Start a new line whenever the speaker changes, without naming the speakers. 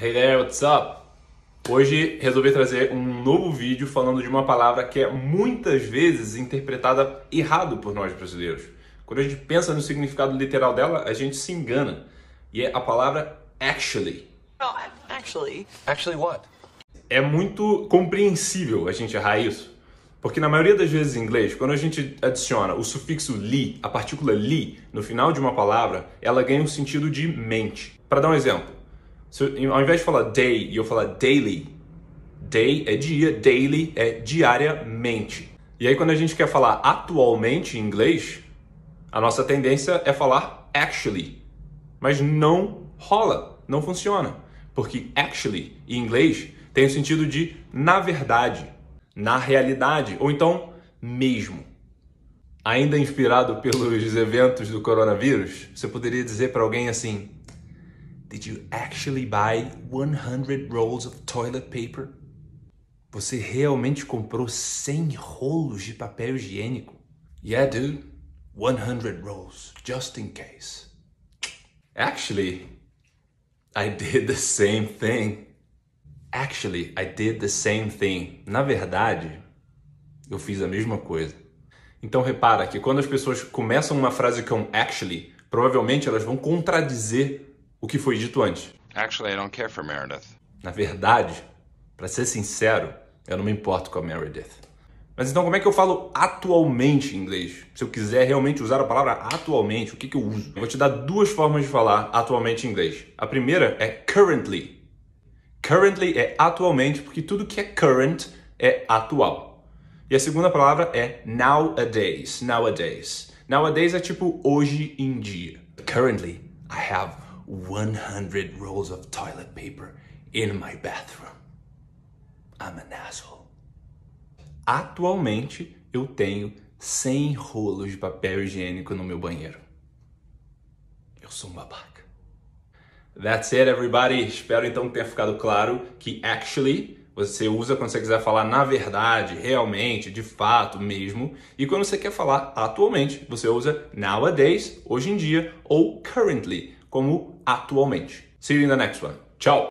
Hey there, what's up? Hoje resolvi trazer um novo vídeo falando de uma palavra que é muitas vezes interpretada errado por nós brasileiros. Quando a gente pensa no significado literal dela, a gente se engana. E é a palavra actually. actually. Actually what? É muito compreensível a gente errar isso. Porque na maioria das vezes em inglês, quando a gente adiciona o sufixo li, a partícula li, no final de uma palavra, ela ganha um sentido de mente. Para dar um exemplo, se eu, ao invés de falar day e eu falar daily, day é dia, daily é diariamente. E aí quando a gente quer falar atualmente em inglês, a nossa tendência é falar actually. Mas não rola, não funciona. Porque actually em inglês tem o sentido de na verdade, na realidade, ou então mesmo. Ainda inspirado pelos eventos do coronavírus, você poderia dizer para alguém assim: Did you actually buy 100 rolls of toilet paper? Você realmente comprou 100 rolos de papel higiênico? Yeah, dude. 100 rolls, just in case. Actually, I did the same thing. Actually, I did the same thing. Na verdade, eu fiz a mesma coisa. Então repara que quando as pessoas começam uma frase com actually, provavelmente elas vão contradizer o que foi dito antes. Actually, I don't care for Meredith. Na verdade, para ser sincero, eu não me importo com a Meredith. Mas então, como é que eu falo atualmente em inglês? Se eu quiser realmente usar a palavra atualmente, o que, que eu uso? Eu vou te dar duas formas de falar atualmente em inglês. A primeira é currently. Currently é atualmente, porque tudo que é current é atual. E a segunda palavra é nowadays. Nowadays. Nowadays é tipo hoje em dia. Currently, I have 100 rolls of toilet paper in my bathroom. I'm an asshole. Atualmente, eu tenho 100 rolos de papel higiênico no meu banheiro. Eu sou um babaca. That's it, everybody. Espero então que tenha ficado claro que actually você usa quando você quiser falar na verdade, realmente, de fato mesmo. E quando você quer falar atualmente, você usa nowadays, hoje em dia, ou currently como atualmente. See you in the next one. Tchau!